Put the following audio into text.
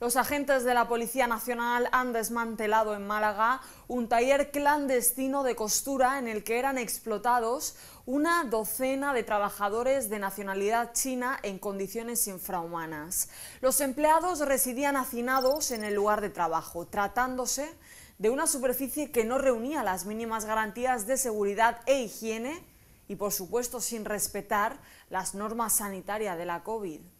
Los agentes de la Policía Nacional han desmantelado en Málaga un taller clandestino de costura en el que eran explotados una docena de trabajadores de nacionalidad china en condiciones infrahumanas. Los empleados residían hacinados en el lugar de trabajo, tratándose de una superficie que no reunía las mínimas garantías de seguridad e higiene y, por supuesto, sin respetar las normas sanitarias de la COVID.